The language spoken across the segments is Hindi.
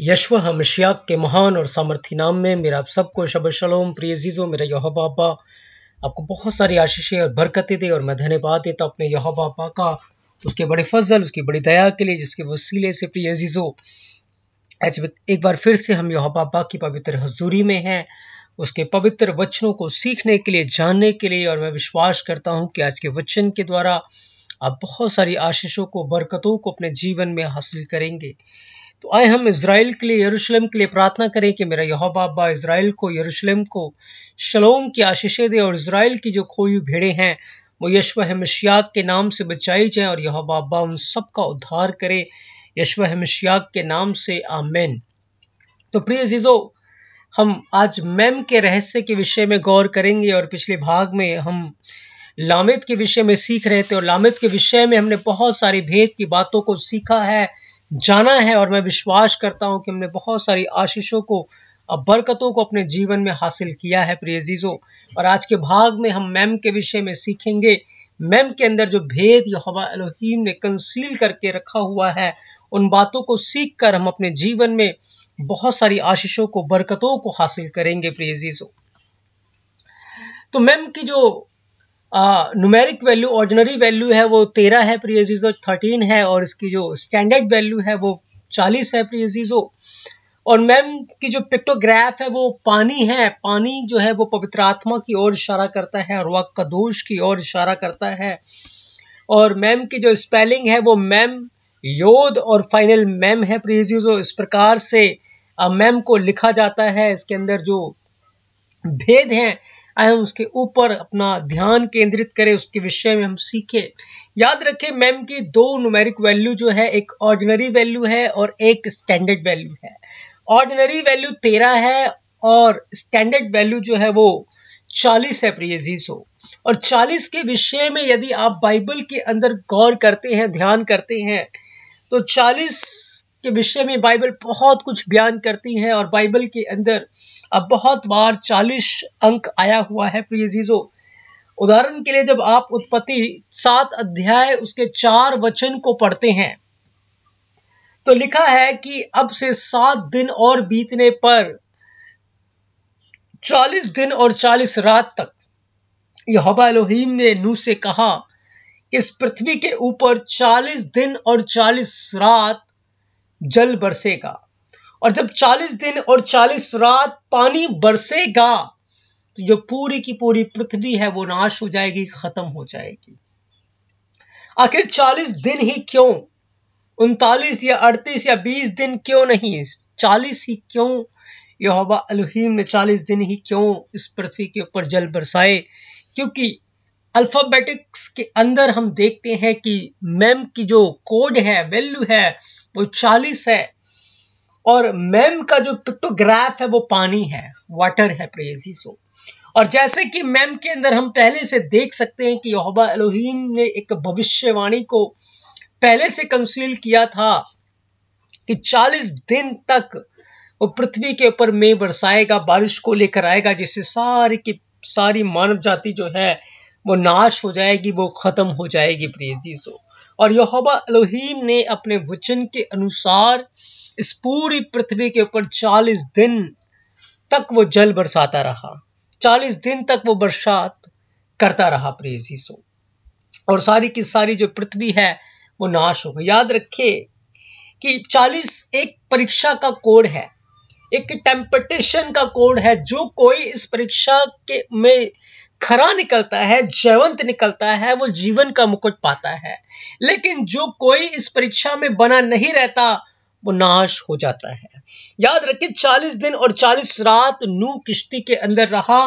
यशवा हमशियाक के महान और सामर्थ्य नाम में मेरा आप सबको शब शलोम प्रियजीज़ो मेरा यह बाबा आपको बहुत सारी आशीषें और बरकतें दे और मैं धन्यवाद देता अपने यह बाबा का उसके बड़े फजल उसकी बड़ी दया के लिए जिसके वसीले से प्रियजीज़ो आज एक बार फिर से हम यह बाबा की पवित्र हजूरी में हैं उसके पवित्र वचनों को सीखने के लिए जानने के लिए और मैं विश्वास करता हूँ कि आज के वचन के द्वारा आप बहुत सारी आशीषों को बरकतों को अपने जीवन में हासिल करेंगे तो आए हम इसराइल के लिए यरूशलेम के लिए प्रार्थना करें कि मेरा यह बाबा इसराइल को यरूशलेम को शलोम की आशीषें दे और इसराइल की जो खोई भेड़े हैं वो यशव हमशियाक के नाम से बचाई जाएं और यह बाबा उन सब का उद्धार करे यशव हमशियाक के नाम से आमेन तो प्रिय जीजो हम आज मैम के रहस्य के विषय में गौर करेंगे और पिछले भाग में हम लामित के विषय में सीख रहे थे और लामित के विषय में हमने बहुत सारी भेद की बातों को सीखा है जाना है और मैं विश्वास करता हूँ कि हमने बहुत सारी आशीषों को बरकतों को अपने जीवन में हासिल किया है प्रियजीजों और आज के भाग में हम मैम के विषय में सीखेंगे मैम के अंदर जो भेद हवा अलोहीम ने कंसील करके रखा हुआ है उन बातों को सीख कर हम अपने जीवन में बहुत सारी आशीषों को बरकतों को हासिल करेंगे प्रियजीजों तो मैम की जो नुमेरिक वैल्यू ऑर्डिनरी वैल्यू है वो तेरह है प्रियजीजो थर्टीन है और इसकी जो स्टैंडर्ड वैल्यू है वो चालीस है प्रियजीजो और मैम की जो पिक्टोग्राफ है वो पानी है पानी जो है वो पवित्र आत्मा की ओर इशारा करता है और वक्त का दोष की ओर इशारा करता है और मैम की जो स्पेलिंग है वो मैम योद और फाइनल मैम है प्रियजीजो इस प्रकार से मैम को लिखा जाता है इसके अंदर जो भेद हैं हम उसके ऊपर अपना ध्यान केंद्रित करें उसके विषय में हम सीखें याद रखें मैम की दो नुमेरिक वैल्यू जो है एक ऑर्डिनरी वैल्यू है और एक स्टैंडर्ड वैल्यू है ऑर्डिनरी वैल्यू तेरह है और स्टैंडर्ड वैल्यू जो है वो चालीस है प्रियजीज हो और चालीस के विषय में यदि आप बाइबल के अंदर गौर करते हैं ध्यान करते हैं तो चालीस के विषय में बाइबल बहुत कुछ बयान करती है और बाइबल के अंदर अब बहुत बार चालीस अंक आया हुआ है प्रिय जीजो उदाहरण के लिए जब आप उत्पत्ति सात अध्याय उसके चार वचन को पढ़ते हैं तो लिखा है कि अब से सात दिन और बीतने पर चालीस दिन और चालीस रात तक यहोवा लोहिम ने नू से कहा इस पृथ्वी के ऊपर चालीस दिन और चालीस रात जल बरसेगा और जब 40 दिन और 40 रात पानी बरसेगा तो जो पूरी की पूरी पृथ्वी है वो नाश हो जाएगी खत्म हो जाएगी आखिर 40 दिन ही क्यों उनतालीस या अड़तीस या बीस दिन क्यों नहीं चालीस ही क्यों यहोवा अलहीम ने चालीस दिन ही क्यों इस पृथ्वी के ऊपर जल बरसाए क्योंकि अल्फ़ाबेटिक्स के अंदर हम देखते हैं कि मैम की जो कोड है वैल्यू है वो चालीस है और मैम का जो पिक्टोग्राफ है वो पानी है वाटर है प्रेजी सो और जैसे कि मैम के अंदर हम पहले से देख सकते हैं कि योबा एलोहीम ने एक भविष्यवाणी को पहले से कंसील किया था कि 40 दिन तक वो पृथ्वी के ऊपर में बरसाएगा बारिश को लेकर आएगा जिससे सारी की सारी मानव जाति जो है वो नाश हो जाएगी वो खत्म हो जाएगी प्रेजी सो और यहोवा अलोहीम ने अपने वचन के अनुसार इस पूरी पृथ्वी के ऊपर चालीस दिन तक वो जल बरसाता रहा चालीस दिन तक वो बरसात करता रहा प्रेजी सो और सारी की सारी जो पृथ्वी है वो नाश हो गई याद रखिए कि चालीस एक परीक्षा का कोड है एक टेम्पटेशन का कोड है जो कोई इस परीक्षा के में खरा निकलता है जयवंत निकलता है वो जीवन का मुकुट पाता है लेकिन जो कोई इस परीक्षा में बना नहीं रहता वो नाश हो जाता है याद रखिए चालीस दिन और चालीस रात नू किश्ती के अंदर रहा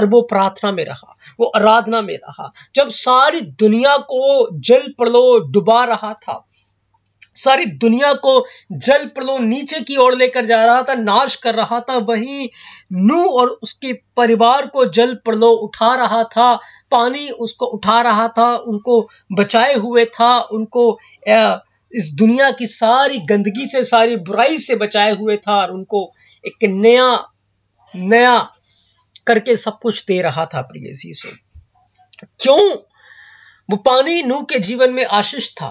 और वो प्रार्थना में रहा वो आराधना में रहा जब सारी दुनिया को जल पड़ो डुबा रहा था सारी दुनिया को जल प्रलो नीचे की ओर लेकर जा रहा था नाश कर रहा था वहीं नू और उसके परिवार को जल प्रलो उठा रहा था पानी उसको उठा रहा था उनको बचाए हुए था उनको इस दुनिया की सारी गंदगी से सारी बुराई से बचाए हुए था और उनको एक नया नया करके सब कुछ दे रहा था प्रिय यीशु क्यों वो पानी नू के जीवन में आशीष था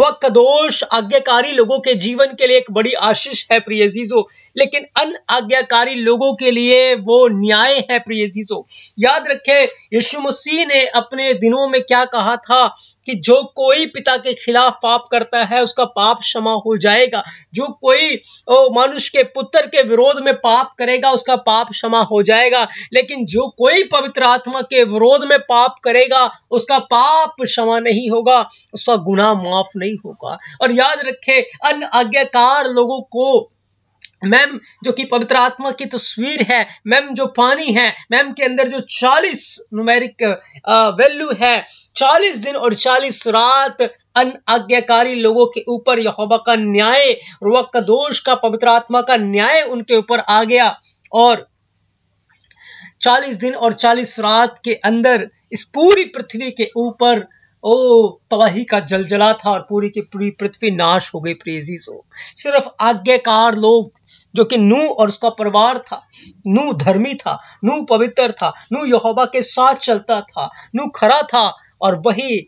वक्त दोष आज्ञाकारी लोगों के जीवन के लिए एक बड़ी आशीष है प्रियजीजो लेकिन अन आज्ञाकारी लोगों के लिए वो न्याय है प्रिय जीसो याद रखे यीशु मसीह ने अपने दिनों में क्या कहा था कि जो कोई पिता के खिलाफ पाप करता है उसका पाप क्षमा हो जाएगा जो कोई मनुष्य के पुत्र के विरोध में पाप करेगा उसका पाप क्षमा हो जाएगा लेकिन जो कोई पवित्र आत्मा के विरोध में पाप करेगा उसका पाप क्षमा नहीं होगा उसका गुना माफ नहीं होगा और याद रखे अन आज्ञाकार लोगों को मैम जो कि पवित्र आत्मा की तस्वीर है मैम जो पानी है मैम के अंदर जो 40 नुमेरिक वैल्यू है 40 दिन और 40 रात अन आज्ञाकारी लोगों के ऊपर यहोबा का न्याय रुवक का दोष का पवित्र आत्मा का न्याय उनके ऊपर आ गया और 40 दिन और 40 रात के अंदर इस पूरी पृथ्वी के ऊपर ओ तबाही का जलजला था और पूरी की पूरी पृथ्वी नाश हो गई प्रेजी सो सिर्फ आज्ञाकार लोग जो कि नू और उसका परिवार था नू धर्मी था नू पवित्र था नू यहोबा के साथ चलता था नू खरा था और वही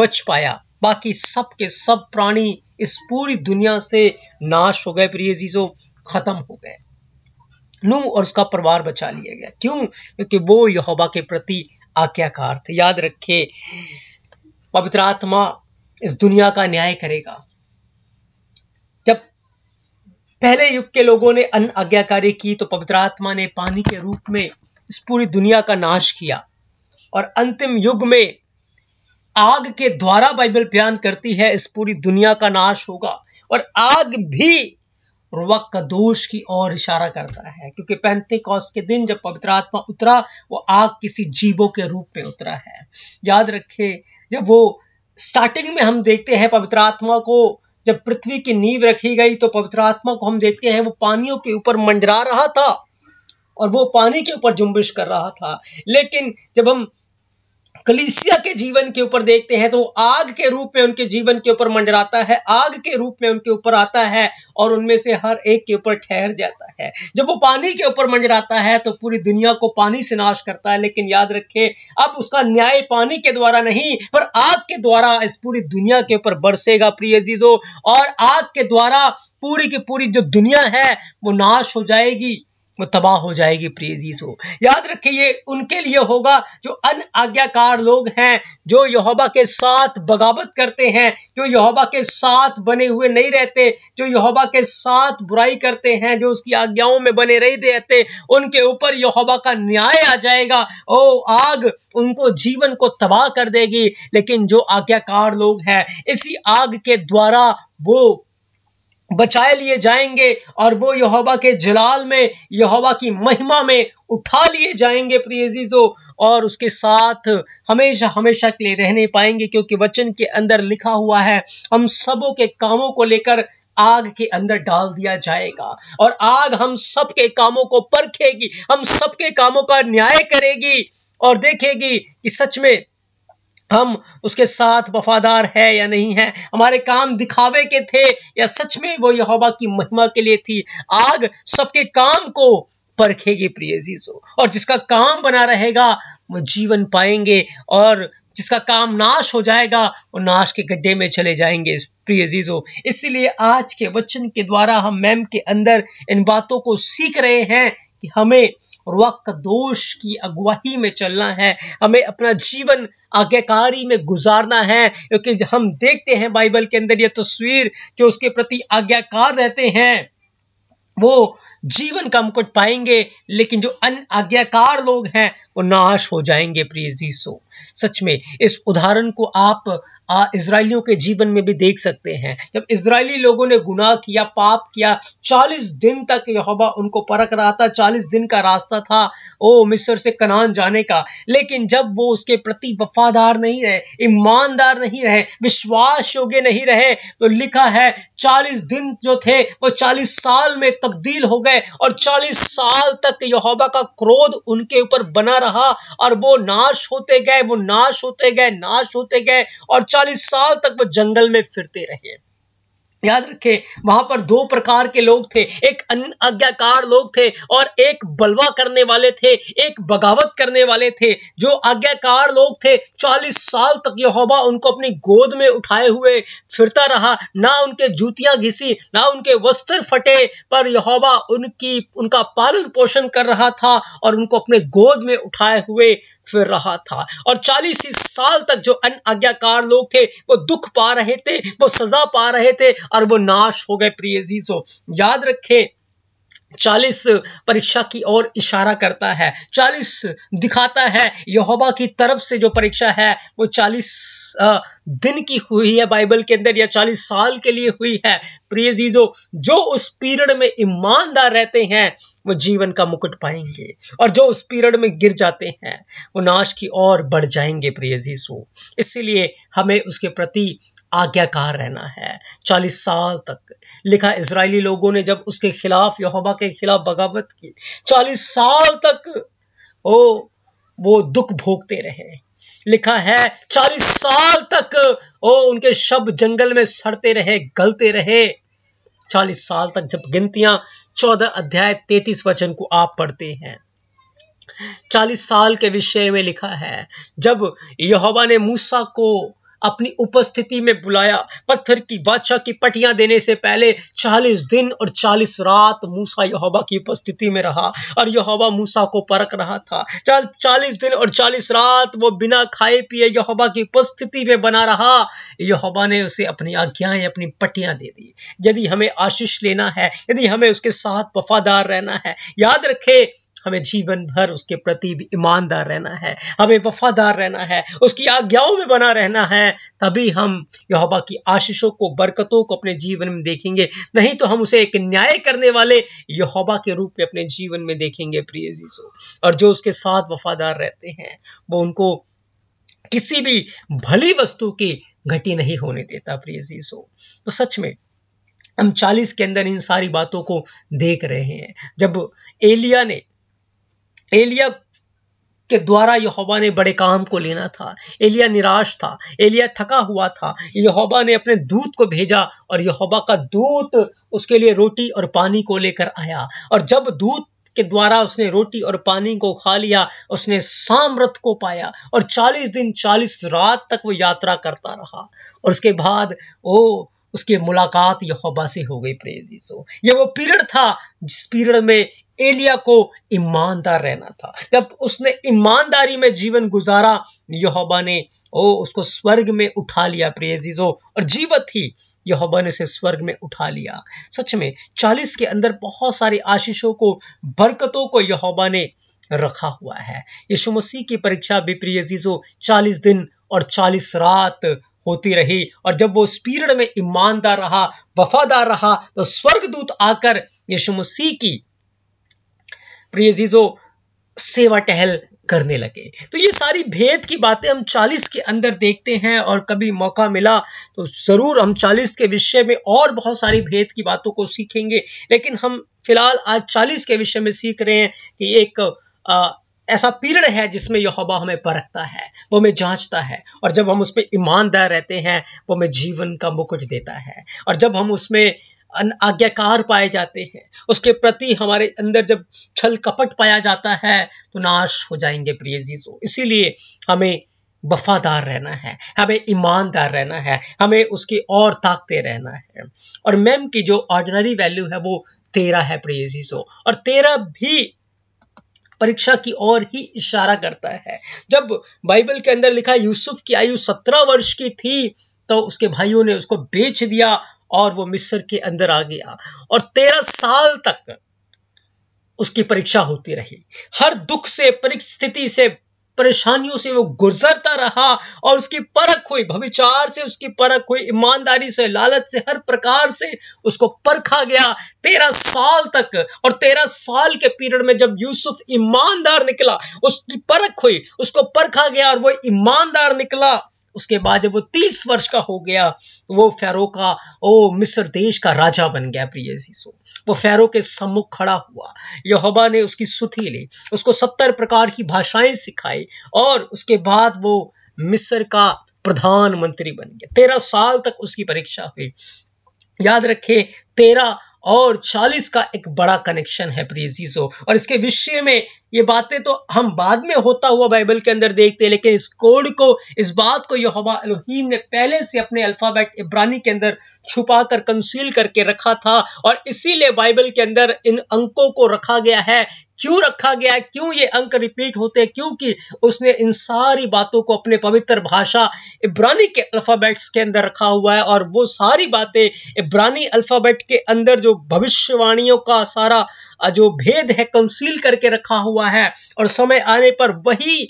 बच पाया बाकी सब के सब प्राणी इस पूरी दुनिया से नाश हो गए प्रिय जीजो खत्म हो गए नू और उसका परिवार बचा लिया गया क्यों क्योंकि वो यहोबा के प्रति आज्ञाकार थे याद रखे पवित्र आत्मा इस दुनिया का न्याय करेगा पहले युग के लोगों ने अन्न आज्ञाकारी की तो पवित्र आत्मा ने पानी के रूप में इस पूरी दुनिया का नाश किया और अंतिम युग में आग के द्वारा बाइबल बयान करती है इस पूरी दुनिया का नाश होगा और आग भी वक्त का दोष की ओर इशारा करता है क्योंकि पैंते कौस के दिन जब पवित्र आत्मा उतरा वो आग किसी जीवों के रूप में उतरा है याद रखे जब वो स्टार्टिंग में हम देखते हैं पवित्र आत्मा को जब पृथ्वी की नींव रखी गई तो पवित्र आत्मा को हम देखते हैं वो पानियों के ऊपर मंडरा रहा था और वो पानी के ऊपर जुम्बिश कर रहा था लेकिन जब हम कलिसिया के जीवन के ऊपर देखते हैं तो आग के रूप में उनके जीवन के ऊपर मंडराता है आग के रूप में उनके ऊपर आता है और उनमें से हर एक के ऊपर ठहर जाता है जब वो पानी के ऊपर मंडराता है तो पूरी दुनिया को पानी से नाश करता है लेकिन याद रखें अब उसका न्याय पानी के द्वारा नहीं पर आग के द्वारा इस पूरी दुनिया के ऊपर बरसेगा प्रिय जीजो और आग के द्वारा पूरी की पूरी जो दुनिया है वो नाश हो जाएगी तबाह हो जाएगी प्रेजी यीशु याद रखिए ये उनके लिए होगा जो अन आज्ञाकार लोग हैं जो यहोबा के साथ बगावत करते हैं जो यहोबा के साथ बने हुए नहीं रहते जो यहोबा के साथ बुराई करते हैं जो उसकी आज्ञाओं में बने नहीं रहते उनके ऊपर यहोबा का न्याय आ जाएगा ओ आग उनको जीवन को तबाह कर देगी लेकिन जो आज्ञाकार लोग हैं इसी आग के द्वारा वो बचाए लिए जाएंगे और वो यहोवा के जलाल में यहोवा की महिमा में उठा लिए जाएंगे प्रियजीजो और उसके साथ हमेशा हमेशा के लिए रहने पाएंगे क्योंकि वचन के अंदर लिखा हुआ है हम सबों के कामों को लेकर आग के अंदर डाल दिया जाएगा और आग हम सबके कामों को परखेगी हम सबके कामों का न्याय करेगी और देखेगी कि सच में हम उसके साथ वफादार है या नहीं है हमारे काम दिखावे के थे या सच में वो यहोवा की महिमा के लिए थी आग सबके काम को परखेगी प्रिय और जिसका काम बना रहेगा वो जीवन पाएंगे और जिसका काम नाश हो जाएगा वो नाश के गड्ढे में चले जाएंगे प्रिय जीजो इसीलिए आज के वचन के द्वारा हम मैम के अंदर इन बातों को सीख रहे हैं कि हमें और वक्त दोष की अगुवाही में चलना है हमें अपना जीवन आज्ञाकारी में गुजारना है क्योंकि हम देखते हैं बाइबल के अंदर यह तस्वीर जो उसके प्रति आज्ञाकार रहते हैं वो जीवन का मुकुट पाएंगे लेकिन जो अन आज्ञाकार लोग हैं वो नाश हो जाएंगे प्रिय जीसो सच में इस उदाहरण को आप इसराइलियों के जीवन में भी देख सकते हैं जब इसराइली लोगों ने गुनाह किया पाप किया चालीस दिन तक यहबा उनको परख रहा था चालीस दिन का रास्ता था ओ मिस्र से कनान जाने का लेकिन जब वो उसके प्रति वफादार नहीं रहे ईमानदार नहीं रहे विश्वास योग्य नहीं रहे तो लिखा है चालीस दिन जो थे वो चालीस साल में तब्दील हो गए और चालीस साल तक यहोवा का क्रोध उनके ऊपर बना रहा और वो नाश होते गए वो नाश होते गए नाश होते गए और चालीस साल तक वो जंगल में फिरते रहे याद रखें वहां पर दो प्रकार के लोग थे एक आज्ञाकार लोग थे और एक बलवा करने वाले थे एक बगावत करने वाले थे जो आज्ञाकार लोग थे चालीस साल तक यहोवा उनको अपनी गोद में उठाए हुए फिरता रहा ना उनके जूतियां घिसी ना उनके वस्त्र फटे पर यहोवा उनकी उनका पालन पोषण कर रहा था और उनको अपने गोद में उठाए हुए फिर रहा था और चालीस ही साल तक जो अन आज्ञाकार लोग थे वो दुख पा रहे थे वो सजा पा रहे थे और वो नाश हो गए प्रिय याद रखें चालीस परीक्षा की ओर इशारा करता है चालीस दिखाता है यहोवा की तरफ से जो परीक्षा है वो चालीस दिन की हुई है बाइबल के अंदर या चालीस साल के लिए हुई है प्रिय जीजो जो उस पीरियड में ईमानदार रहते हैं वो जीवन का मुकुट पाएंगे और जो उस पीरियड में गिर जाते हैं वो नाश की ओर बढ़ जाएंगे प्रिय जीसु इसीलिए हमें उसके प्रति आज्ञाकार रहना है चालीस साल तक लिखा इसराइली लोगों ने जब उसके खिलाफ यहोबा के खिलाफ बगावत की चालीस साल तक ओ वो दुख भोगते रहे लिखा है चालीस साल तक ओ उनके शब्द जंगल में सड़ते रहे गलते रहे 40 साल तक जब गिनतियां 14 अध्याय 33 वचन को आप पढ़ते हैं चालीस साल के विषय में लिखा है जब यहोवा ने मूसा को अपनी उपस्थिति में बुलाया पत्थर की बादशाह की पटियां देने से पहले चालीस दिन और चालीस रात मूसा यहोवा की उपस्थिति में रहा और यहोवा मूसा को परख रहा था चालीस दिन और चालीस रात वो बिना खाए पिए यहोवा की उपस्थिति में बना रहा यहोवा ने उसे अपनी आज्ञाएं अपनी पटियां दे दी यदि हमें आशीष लेना है यदि हमें उसके साथ वफादार रहना है याद रखे हमें जीवन भर उसके प्रति भी ईमानदार रहना है हमें वफादार रहना है उसकी आज्ञाओं में बना रहना है तभी हम यहोबा की आशीषों को बरकतों को अपने जीवन में देखेंगे नहीं तो हम उसे एक न्याय करने वाले यहोबा के रूप में अपने जीवन में देखेंगे प्रिय जीसो और जो उसके साथ वफादार रहते हैं वो उनको किसी भी भली वस्तु की घटी नहीं होने देता प्रिय जीसो तो सच में हम चालीस के अंदर इन सारी बातों को देख रहे हैं जब एलिया ने एलिया के द्वारा यहोबा ने बड़े काम को लेना था एलिया निराश था एलिया थका हुआ था यहोबा ने अपने दूत को भेजा और यहोबा का दूत उसके लिए रोटी और पानी को लेकर आया और जब दूत के द्वारा उसने रोटी और पानी को खा लिया उसने सामरथ को पाया और चालीस दिन चालीस रात तक वो यात्रा करता रहा और उसके बाद ओ उसकी मुलाकात यहोबा से हो गई प्रेजी सो ये वो पीरियड था जिस पीरियड में एलिया को ईमानदार रहना था जब उसने ईमानदारी में जीवन गुजारा यहोबा ने ओ उसको स्वर्ग में उठा लिया प्रियजीजो और जीवत ही यहोबा ने उसे स्वर्ग में उठा लिया सच में चालीस के अंदर बहुत सारी आशीषों को बरकतों को यहोबा ने रखा हुआ है यीशु मसीह की परीक्षा भी प्रियजीजो चालीस दिन और चालीस रात होती रही और जब वो स्पीरियड में ईमानदार रहा वफादार रहा तो स्वर्गदूत आकर यीशु मसीह की प्रियजीजो सेवा टहल करने लगे तो ये सारी भेद की बातें हम 40 के अंदर देखते हैं और कभी मौका मिला तो ज़रूर हम 40 के विषय में और बहुत सारी भेद की बातों को सीखेंगे लेकिन हम फिलहाल आज 40 के विषय में सीख रहे हैं कि एक आ, ऐसा पीरियड है जिसमें यहोवा हमें परखता है वो हमें जांचता है और जब हम उसमें ईमानदार रहते हैं वो हमें जीवन का मुकुट देता है और जब हम उसमें आज्ञाकार पाए जाते हैं उसके प्रति हमारे अंदर जब छल कपट पाया जाता है तो नाश हो जाएंगे प्रिय जीजो इसीलिए हमें वफादार रहना है हमें ईमानदार रहना है हमें उसकी और ताकते रहना है और मैम की जो ऑर्डिनरी वैल्यू है वो तेरह है प्रिय जीजो और तेरह भी परीक्षा की ओर ही इशारा करता है जब बाइबल के अंदर लिखा यूसुफ की आयु सत्रह वर्ष की थी तो उसके भाइयों ने उसको बेच दिया और वो मिस्र के अंदर आ गया और तेरह साल तक उसकी परीक्षा होती रही हर दुख से परिस्थिति से परेशानियों से वो गुजरता रहा और उसकी परख हुई भविचार से उसकी परख हुई ईमानदारी से लालच से हर प्रकार से उसको परखा गया तेरह साल तक और तेरह साल के पीरियड में जब यूसुफ ईमानदार निकला उसकी परख हुई उसको परखा गया और वो ईमानदार निकला उसके बाद जब वो तीस वर्ष का हो गया वो फैरो का ओ मिस्र देश का राजा बन गया प्रिय जीसो वो फैरो के सम्मुख खड़ा हुआ यहोबा ने उसकी सुथी ली उसको सत्तर प्रकार की भाषाएं सिखाई और उसके बाद वो मिस्र का प्रधानमंत्री बन गया तेरह साल तक उसकी परीक्षा हुई याद रखे तेरह और 40 का एक बड़ा कनेक्शन है प्रेजीजो और इसके विषय में ये बातें तो हम बाद में होता हुआ बाइबल के अंदर देखते हैं लेकिन इस कोड को इस बात को यहोवा एलोहीम ने पहले से अपने अल्फ़ाबेट इब्रानी के अंदर छुपा कर कंसील करके रखा था और इसीलिए बाइबल के अंदर इन अंकों को रखा गया है क्यों रखा गया है क्यों ये अंक रिपीट होते हैं क्योंकि उसने इन सारी बातों को अपने पवित्र भाषा इब्रानी के अल्फाबेट्स के अंदर रखा हुआ है और वो सारी बातें इब्रानी अल्फाबेट के अंदर जो भविष्यवाणियों का सारा जो भेद है कंसील करके रखा हुआ है और समय आने पर वही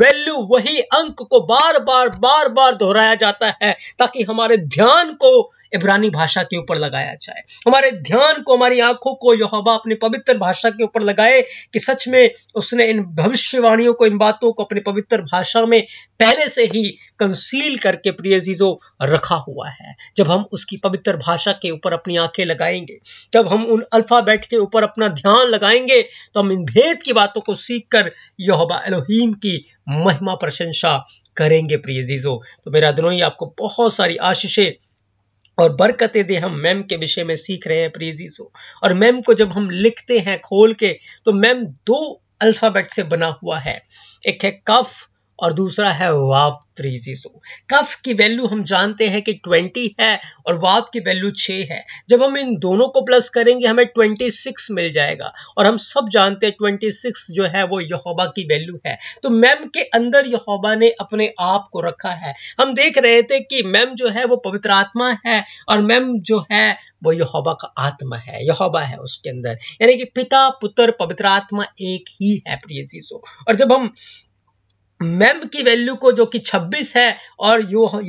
वैल्यू वही अंक को बार बार बार बार दोहराया जाता है ताकि हमारे ध्यान को इब्रानी भाषा के ऊपर लगाया जाए हमारे ध्यान को हमारी आंखों को यहोवा अपनी पवित्र भाषा के ऊपर लगाए कि सच में उसने इन भविष्यवाणियों को इन बातों को अपनी पवित्र भाषा में पहले से ही कंसील करके प्रिय जीजो रखा हुआ है जब हम उसकी पवित्र भाषा के ऊपर अपनी आंखें लगाएंगे जब हम उन अल्फाबेट के ऊपर अपना ध्यान लगाएंगे तो हम इन भेद की बातों को सीख कर यहोबा एलोहीम की महिमा प्रशंसा करेंगे प्रिय जीजो तो मेरा दोनों ही आपको बहुत सारी आशीषें और बरकतें दे हम मैम के विषय में सीख रहे हैं प्रेजी सो और मैम को जब हम लिखते हैं खोल के तो मैम दो अल्फ़ाबेट से बना हुआ है एक है कफ और दूसरा है वाप थ्री जीरो कफ की वैल्यू हम जानते हैं कि ट्वेंटी है और वाप की वैल्यू छः है जब हम इन दोनों को प्लस करेंगे हमें ट्वेंटी सिक्स मिल जाएगा और हम सब जानते हैं ट्वेंटी सिक्स जो है वो यहोबा की वैल्यू है तो मैम के अंदर यहोबा ने अपने आप को रखा है हम देख रहे थे कि मैम जो है वो पवित्र आत्मा है और मैम जो है वो यहोबा का आत्मा है यहोबा है उसके अंदर यानी कि पिता पुत्र पवित्र आत्मा एक ही है प्रिय जीसो और जब हम मेम की वैल्यू को जो कि 26 है और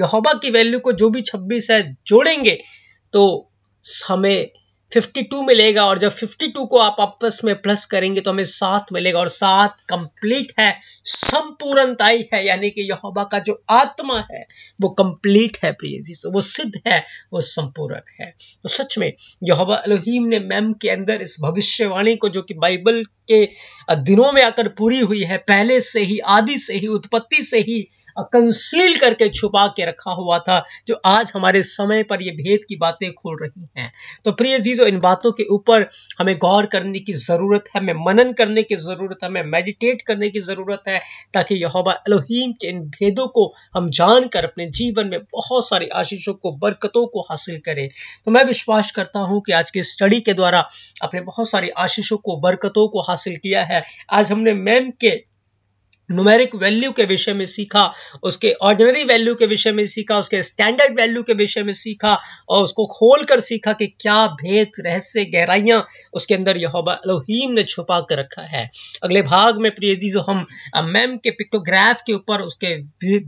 यहोबा की वैल्यू को जो भी 26 है जोड़ेंगे तो हमें 52 मिलेगा और जब 52 को आप आपस में प्लस करेंगे तो हमें सात मिलेगा और सात कंप्लीट है संपूर्णताई है यानी कि यहोवा का जो आत्मा है वो कंप्लीट है प्रिय जी वो सिद्ध है वो संपूर्ण है तो सच में यहोवा अलोहीम ने मैम के अंदर इस भविष्यवाणी को जो कि बाइबल के दिनों में आकर पूरी हुई है पहले से ही आदि से ही उत्पत्ति से ही कंसील करके छुपा के रखा हुआ था जो आज हमारे समय पर ये भेद की बातें खोल रही हैं तो प्रिय जीजो इन बातों के ऊपर हमें गौर करने की ज़रूरत है हमें मनन करने की ज़रूरत है हमें मेडिटेट करने की ज़रूरत है ताकि यहोबा अलोहीन के इन भेदों को हम जान कर अपने जीवन में बहुत सारी आशीषों को बरकतों को हासिल करें तो मैं विश्वास करता हूँ कि आज के स्टडी के द्वारा अपने बहुत सारी आशीषों को बरकतों को हासिल किया है आज हमने मैम के न्यूमेरिक वैल्यू के विषय में सीखा उसके ऑर्डिनरी वैल्यू के विषय में सीखा उसके स्टैंडर्ड वैल्यू के विषय में सीखा और उसको खोल कर सीखा कि क्या भेद रहस्य गहराइयां उसके अंदर यहोबा ने छुपा कर रखा है अगले भाग में प्रियजी जो हम मैम के पिक्टोग्राफ के ऊपर उसके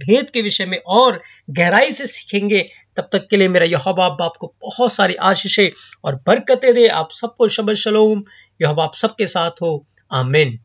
भेद के विषय में और गहराई से सीखेंगे तब तक के लिए मेरा यहोबा बाप को बहुत सारी आशीषें और बरकतें दे आप सबको शब शलोम यह आप सबके साथ हो आमिन